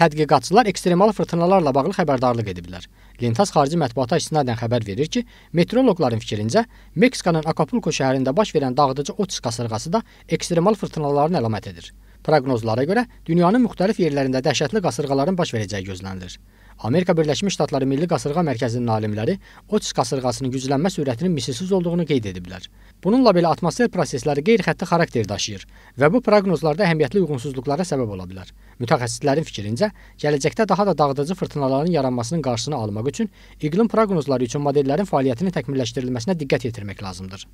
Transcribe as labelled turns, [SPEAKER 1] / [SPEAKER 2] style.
[SPEAKER 1] Tədqiqatçılar ekstremal fırtınalarla bağlı xəbərdarlıq ediblər. Lentas xarici mətbuata istinadən xəbər verir ki, meteoroloqların fikrincə Meksikanın Acapulco şəhərində baş verən dağıdıcı Otis qasırğası da ekstremal fırtınaların əlamətidir. Proqnozlara görə dünyanın müxtəlif yerlərində dəhşətli qasırğaların baş verəcəyi gözlənilir. Amerika Birləşmiş Ştatları Milli Qasırğa Mərkəzinin alimləri Otis qasırğasının güclənmə sürətinin misilsiz olduğunu qeyd ediblər. Bununla belə atmosfer prosesləri qeyri-xətti xarakter daşıyır və bu proqnozlarda əhəmiyyətli uyğunsuzluqlara səbəb ola bilər. Mütəxəssislərin fikrincə, gələcəkdə daha da dağıdıcı fırtınaların yaranmasının qarşısını almaq üçün iqlim proqnozları üçün modellərin fəaliyyətinin təkmilləşdirilməsinə diqqət yetirmək lazımdır.